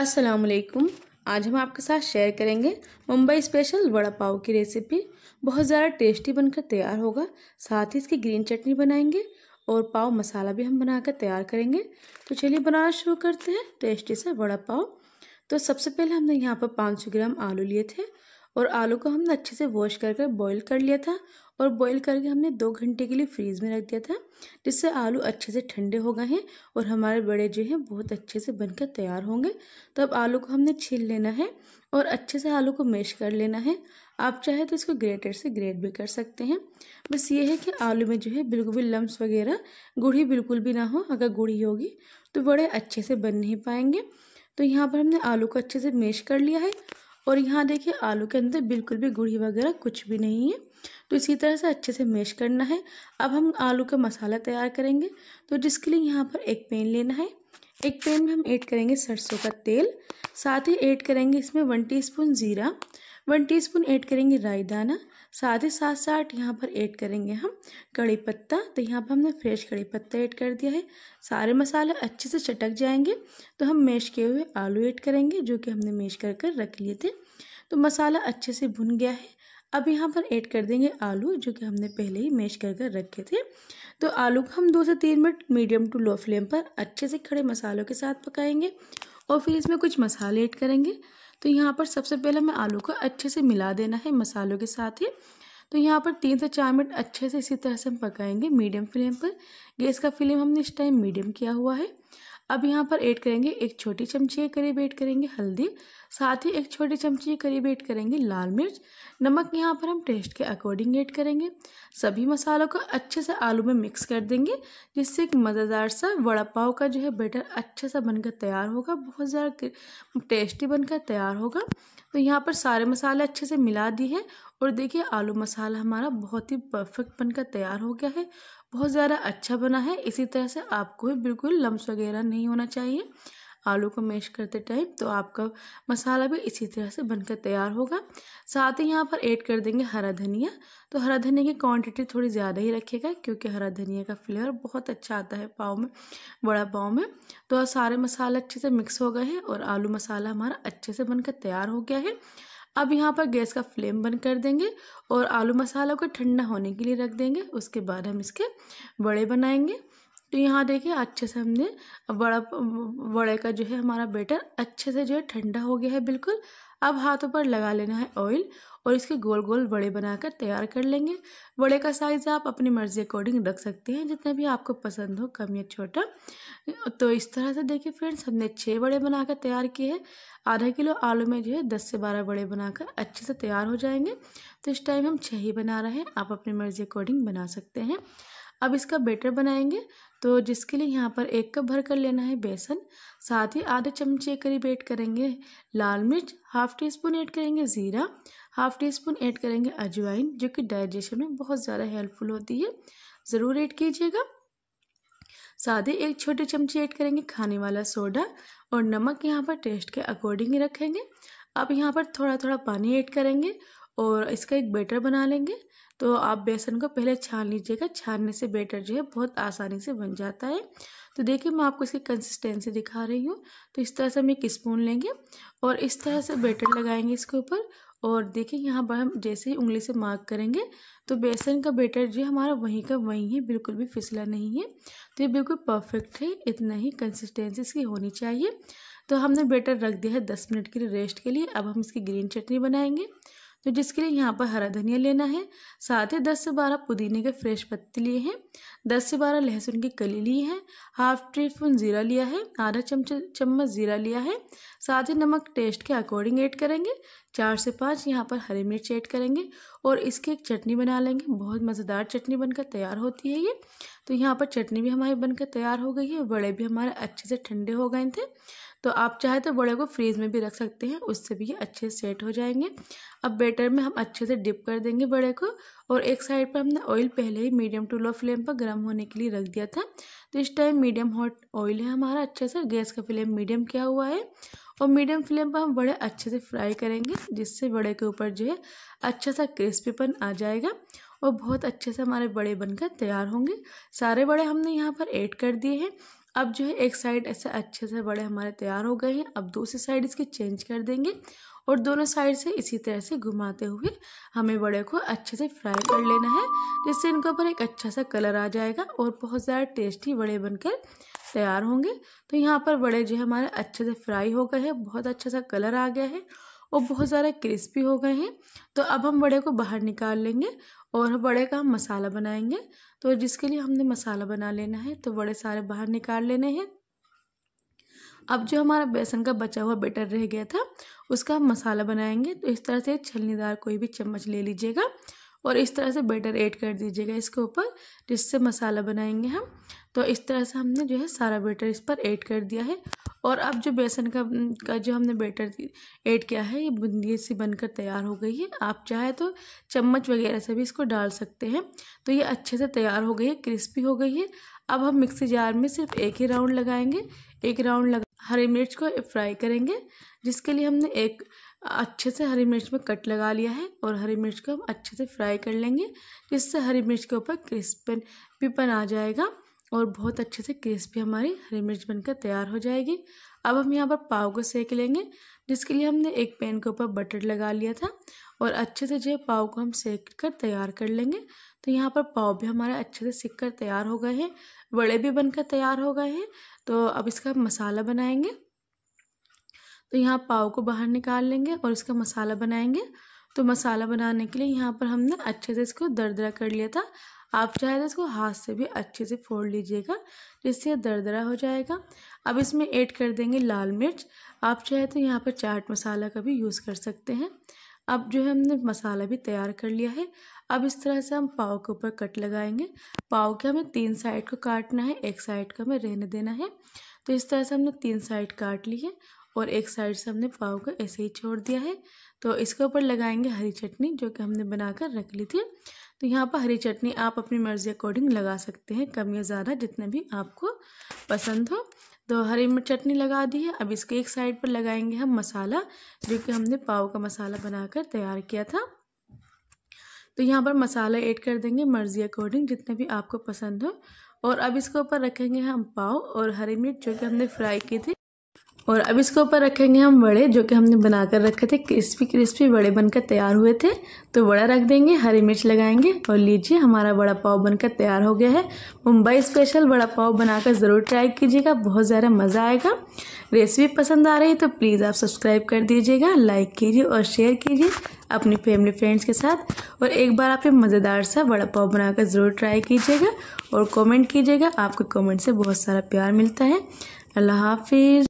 असलकुम आज हम आपके साथ शेयर करेंगे मुंबई स्पेशल वड़ा पाव की रेसिपी बहुत ज़्यादा टेस्टी बनकर तैयार होगा साथ ही इसकी ग्रीन चटनी बनाएंगे और पाव मसाला भी हम बनाकर तैयार करेंगे तो चलिए बनाना शुरू करते हैं टेस्टी से वड़ा पाव तो सबसे पहले हमने यहाँ पर 500 ग्राम आलू लिए थे और आलू को हमने अच्छे से वॉश कर कर कर लिया था और बॉईल करके हमने दो घंटे के लिए फ्रीज़ में रख दिया था जिससे आलू अच्छे से ठंडे हो गए हैं और हमारे बड़े जो हैं बहुत अच्छे से बनकर तैयार होंगे तो अब आलू को हमने छील लेना है और अच्छे से आलू को मैश कर लेना है आप चाहे तो इसको ग्रेटर से ग्रेट भी कर सकते हैं बस ये है कि आलू में जो है बिल्कुल भी लम्ब वगैरह गुढ़ी बिल्कुल भी ना हो अगर गुढ़ी होगी तो बड़े अच्छे से बन नहीं पाएंगे तो यहाँ पर हमने आलू को अच्छे से मैश कर लिया है और यहाँ देखिए आलू के अंदर बिल्कुल भी गुढ़ी वगैरह कुछ भी नहीं है तो इसी तरह से अच्छे से मेश करना है अब हम आलू का मसाला तैयार करेंगे तो जिसके लिए यहाँ पर एक पेन लेना है एक पेन में हम ऐड करेंगे सरसों का तेल साथ ही ऐड करेंगे इसमें वन टीस्पून ज़ीरा वन टीस्पून ऐड करेंगे राई दाना साथ ही साथ साथ यहाँ पर ऐड करेंगे हम कड़ी पत्ता तो यहाँ पर हमने फ्रेश कड़ी पत्ता ऐड कर दिया है सारे मसाले अच्छे से चटक जाएंगे तो हम मैश किए हुए आलू ऐड करेंगे जो कि हमने मैश कर कर रख लिए थे तो मसाला अच्छे से भुन गया है अब यहाँ पर ऐड कर देंगे आलू जो कि हमने पहले ही मैश कर कर रखे थे तो आलू को हम दो से तीन minute medium to low flame पर अच्छे से खड़े मसालों के साथ पकाएंगे और फिर इसमें कुछ मसाले ऐड करेंगे तो यहाँ पर सबसे पहले हमें आलू को अच्छे से मिला देना है मसालों के साथ ही तो यहाँ पर तीन से चार मिनट अच्छे से इसी तरह से हम पकाएंगे मीडियम फ्लेम पर गैस का फ्लेम हमने इस टाइम मीडियम किया हुआ है अब यहाँ पर ऐड करेंगे एक छोटी चमची के करीब ऐड करेंगे हल्दी साथ ही एक छोटी चमची के करीब ऐड करेंगे लाल मिर्च नमक यहाँ पर हम टेस्ट के अकॉर्डिंग ऐड करेंगे सभी मसालों को अच्छे से आलू में मिक्स कर देंगे जिससे एक मज़ेदार सा वड़ा पाव का जो है बैटर अच्छे सा बनकर तैयार होगा बहुत ज़्यादा टेस्टी बनकर तैयार होगा तो यहाँ पर सारे मसाले अच्छे से मिला दिए हैं और देखिए आलू मसाला हमारा बहुत ही परफेक्ट बनकर तैयार हो गया है बहुत ज़्यादा अच्छा बना है इसी तरह से आपको भी बिल्कुल लम्स वगैरह नहीं होना चाहिए आलू को मैश करते टाइम तो आपका मसाला भी इसी तरह से बनकर तैयार होगा साथ ही यहाँ पर ऐड कर देंगे हरा धनिया तो हरा धनिया की क्वांटिटी थोड़ी ज़्यादा ही रखिएगा क्योंकि हरा धनिया का फ्लेवर बहुत अच्छा आता है पाव में बड़ा पाव में तो सारे मसाले अच्छे से मिक्स हो गए हैं और आलू मसाला हमारा अच्छे से बनकर तैयार हो गया है अब यहाँ पर गैस का फ्लेम बंद कर देंगे और आलू मसाला को ठंडा होने के लिए रख देंगे उसके बाद हम इसके बड़े बनाएंगे तो यहाँ देखिए अच्छे से हमने बड़ा बड़े का जो है हमारा बेटर अच्छे से जो है ठंडा हो गया है बिल्कुल अब हाथों पर लगा लेना है ऑयल और इसके गोल गोल बड़े बनाकर तैयार कर लेंगे बड़े का साइज़ आप अपनी मर्जी अकॉर्डिंग रख सकते हैं जितना भी आपको पसंद हो कम या छोटा तो इस तरह से देखिए फ्रेंड्स हमने छः बड़े बनाकर तैयार किए हैं आधा किलो आलू में जो है दस से बारह बड़े बनाकर अच्छे से तैयार हो जाएंगे तो इस टाइम हम छः ही बना रहे हैं आप अपनी मर्जी अकॉर्डिंग बना सकते हैं अब इसका बेटर बनाएंगे तो जिसके लिए यहाँ पर एक कप भर कर लेना है बेसन साथ ही आधे चमचे करीब ऐड करेंगे लाल मिर्च हाफ़ टी स्पून ऐड करेंगे ज़ीरा हाफ़ टी स्पून ऐड करेंगे अजवाइन जो कि डाइजेशन में बहुत ज़्यादा हेल्पफुल होती है ज़रूर ऐड कीजिएगा साथ ही एक छोटे चमचे ऐड करेंगे खाने वाला सोडा और नमक यहाँ पर टेस्ट के अकॉर्डिंग ही रखेंगे अब यहाँ पर थोड़ा थोड़ा पानी ऐड करेंगे और इसका एक बैटर बना लेंगे तो आप बेसन को पहले छान लीजिएगा छानने से बेटर जो है बहुत आसानी से बन जाता है तो देखिए मैं आपको इसकी कंसिस्टेंसी दिखा रही हूँ तो इस तरह से हम एक स्पून लेंगे और इस तरह से बेटर लगाएंगे इसके ऊपर और देखिए यहाँ पर हम जैसे ही उंगली से मार्क करेंगे तो बेसन का बेटर जो हमारा वहीं का वहीं है बिल्कुल भी फिसला नहीं है तो ये बिल्कुल परफेक्ट है इतना ही कंसिस्टेंसी इसकी होनी चाहिए तो हमने बेटर रख दिया है दस मिनट के लिए रेस्ट के लिए अब हम इसकी ग्रीन चटनी बनाएंगे तो जिसके लिए यहाँ पर हरा धनिया लेना है साथ ही दस से बारह पुदीने के फ्रेश पत्ते लिए हैं दस से बारह लहसुन की कली ली है हाफ टी स्पून ज़ीरा लिया है आधा चमच चम्मच ज़ीरा लिया है साथ ही नमक टेस्ट के अकॉर्डिंग ऐड करेंगे चार से पाँच यहाँ पर हरी मिर्च ऐड करेंगे और इसकी एक चटनी बना लेंगे बहुत मज़ेदार चटनी बनकर तैयार होती है ये तो यहाँ पर चटनी भी हमारी बनकर तैयार हो गई है बड़े भी हमारे अच्छे से ठंडे हो गए थे तो आप चाहे तो बड़े को फ्रीज में भी रख सकते हैं उससे भी ये अच्छे से सेट हो जाएंगे अब बेटर में हम अच्छे से डिप कर देंगे बड़े को और एक साइड पर हमने ऑयल पहले ही मीडियम टू लो फ्लेम पर गर्म होने के लिए रख दिया था तो इस टाइम मीडियम हॉट ऑयल है हमारा अच्छे से गैस का फ्लेम मीडियम किया हुआ है और मीडियम फ्लेम पर हम बड़े अच्छे से फ्राई करेंगे जिससे बड़े के ऊपर जो है अच्छा सा क्रिस्पीपन आ जाएगा और बहुत अच्छे से हमारे बड़े बनकर तैयार होंगे सारे बड़े हमने यहाँ पर ऐड कर दिए हैं अब जो है एक साइड ऐसे अच्छे से बड़े हमारे तैयार हो गए हैं अब दूसरी साइड इसके चेंज कर देंगे और दोनों साइड से इसी तरह से घुमाते हुए हमें बड़े को अच्छे से फ्राई कर लेना है जिससे इनके ऊपर एक अच्छा सा कलर आ जाएगा और बहुत ज़्यादा टेस्टी बड़े बनकर तैयार होंगे तो यहाँ पर बड़े जो है हमारे अच्छे से फ्राई हो गए हैं बहुत अच्छा सा कलर आ गया है और बहुत ज़्यादा क्रिस्पी हो गए हैं तो अब हम बड़े को बाहर निकाल लेंगे और बड़े का हम मसाला बनाएंगे तो जिसके लिए हमने मसाला बना लेना है तो बड़े सारे बाहर निकाल लेने हैं अब जो हमारा बेसन का बचा हुआ बेटर रह गया था उसका हम मसाला बनाएंगे तो इस तरह से छलनीदार कोई भी चम्मच ले लीजिएगा और इस तरह से बेटर ऐड कर दीजिएगा इसके ऊपर जिससे मसाला बनाएंगे हम तो इस तरह से हमने जो है सारा बेटर इस पर ऐड कर दिया है और अब जो बेसन का का जो हमने बेटर ऐड किया है ये बुंदी सी बनकर तैयार हो गई है आप चाहे तो चम्मच वगैरह से भी इसको डाल सकते हैं तो ये अच्छे से तैयार हो गई है क्रिस्पी हो गई है अब हम मिक्सी जार में सिर्फ एक ही राउंड लगाएंगे एक राउंड लगा हरी मिर्च को फ्राई करेंगे जिसके लिए हमने एक अच्छे से हरी मिर्च में कट लगा लिया है और हरी मिर्च को हम अच्छे से फ्राई कर लेंगे जिससे हरी मिर्च के ऊपर क्रिस्पन पीपन आ जाएगा और बहुत अच्छे से क्रिस्पी हमारी हरी मिर्च बनकर तैयार हो जाएगी अब हम यहाँ पर पाव को सेक लेंगे जिसके लिए हमने एक पैन के ऊपर बटर लगा लिया था और अच्छे से जो पाव को हम सेक कर तैयार कर लेंगे तो यहाँ पर पाव भी हमारे अच्छे से सीख कर तैयार हो गए हैं बड़े भी बनकर तैयार हो गए हैं तो अब इसका मसाला बनाएंगे तो यहाँ पाव को बाहर निकाल लेंगे और इसका मसाला बनाएंगे तो मसाला बनाने के लिए यहाँ पर हमने अच्छे से इसको दरदरा कर लिया था आप चाहे तो इसको हाथ से भी अच्छे से फोड़ लीजिएगा जिससे यह दरदरा हो जाएगा अब इसमें ऐड कर देंगे लाल मिर्च आप चाहे तो यहाँ पर चाट मसाला का भी यूज़ कर सकते हैं अब जो है हमने मसाला भी तैयार कर लिया है अब इस तरह से हम पाव के ऊपर कट लगाएंगे पाव के हमें तीन साइड को काटना है एक साइड का हमें रहने देना है तो इस तरह से हमने तीन साइड काट ली है और एक साइड से हमने पाव को ऐसे ही छोड़ दिया है तो इसके ऊपर लगाएंगे हरी चटनी जो कि हमने बनाकर रख ली थी तो यहाँ पर हरी चटनी आप अपनी मर्ज़ी अकॉर्डिंग लगा सकते हैं कम या ज़्यादा जितना भी आपको पसंद हो तो हरी मिर्च चटनी लगा दी है अब इसके एक साइड पर लगाएंगे हम मसाला जो कि हमने पाव का मसाला बनाकर तैयार किया था तो यहाँ पर मसाला ऐड कर देंगे मर्ज़ी अकॉर्डिंग जितने भी आपको पसंद हो और अब इसके ऊपर रखेंगे हम पाव और हरी मिर्च जो कि हमने फ्राई की थी और अब इसके ऊपर रखेंगे हम वड़े जो कि हमने बना कर रखे थे क्रिस्पी क्रिस्पी वड़े बनकर तैयार हुए थे तो वड़ा रख देंगे हरी मिर्च लगाएंगे और लीजिए हमारा वड़ा पाव बनकर तैयार हो गया है मुंबई स्पेशल वड़ा पाव बनाकर ज़रूर ट्राई कीजिएगा बहुत ज़्यादा मज़ा आएगा रेसिपी पसंद आ रही है तो प्लीज़ आप सब्सक्राइब कर दीजिएगा लाइक कीजिए और शेयर कीजिए अपनी फैमिली फ्रेंड्स के साथ और एक बार आप ये मज़ेदार सा वड़ा पाव बनाकर ज़रूर ट्राई कीजिएगा और कॉमेंट कीजिएगा आपके कॉमेंट से बहुत सारा प्यार मिलता है अल्लाह हाफिज़